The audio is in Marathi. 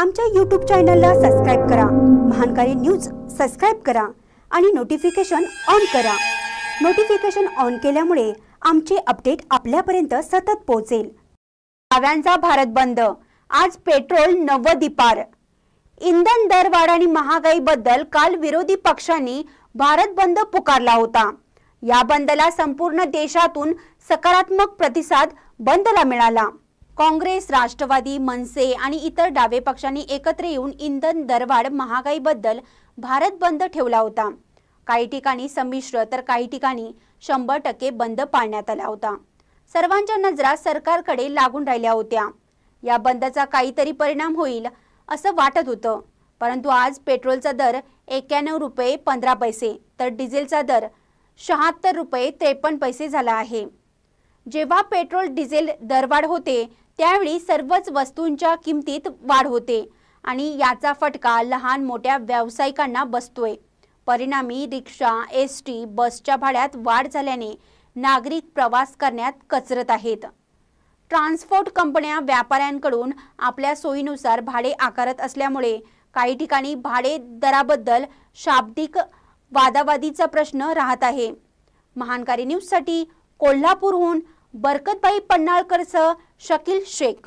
आमच्या यूट्यूब चॅनलला सबस्क्राईब करा महानकारी न्यूज सबस्क्राईब करा आणि नोटिफिकेशन ऑन करा नोटिफिकेशन ऑन केल्यामुळे आमचे अपडेट आपल्यापर्यंत सतत पोहोचेल डाव्यांचा भारत बंद आज पेट्रोल दिपार इंधन दरवाढ आणि महागाईबद्दल काल विरोधी पक्षांनी भारत बंद पुकारला होता या बंदला संपूर्ण देशातून सकारात्मक प्रतिसाद बंदला मिळाला काँग्रेस राष्ट्रवादी मनसे आणि इतर डावे पक्षांनी एकत्र येऊन इंधन दरवाढ महागाईबद्दल भारत बंद ठेवला होता काही ठिकाणी संमिश्र तर काही ठिकाणी शंभर टक्के बंद पाळण्यात आला होता सर्वांच्या नजरा सरकारकडे लागून राहिल्या होत्या या बंदचा काहीतरी परिणाम होईल असं वाटत होतं परंतु आज पेट्रोलचा दर एक्क्याण्णव रुपये पंधरा पैसे तर डिझेलचा दर शहात्तर रुपये त्रेपन्न पैसे झाला आहे जेव्हा पेट्रोल डिझेल दरवाढ होते त्यावेळी सर्वच वस्तूंच्या किमतीत वाढ होते आणि याचा फटका लहान मोठ्या व्यावसायिकांना बसतोय परिणामी रिक्षा एस टी बसच्या भाड्यात वाढ झाल्याने नागरिक प्रवास करण्यात कचरत आहेत ट्रान्सपोर्ट कंपन्या व्यापाऱ्यांकडून आपल्या सोयीनुसार भाडे आकारत असल्यामुळे काही ठिकाणी भाडे दराबद्दल शाब्दिक वादावादीचा प्रश्न राहत आहे महानकारी न्यूजसाठी कोल्हापूरहून बरकतबाई पन्नाळकरचं शकील शेख